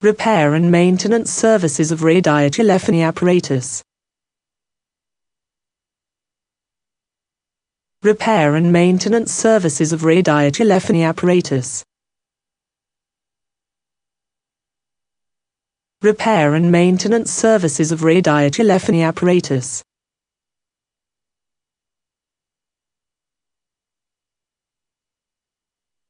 repair and maintenance services of radiotelephony apparatus. Repair and maintenance services of radiotelephony apparatus. Repair and maintenance services of radiotelephony apparatus.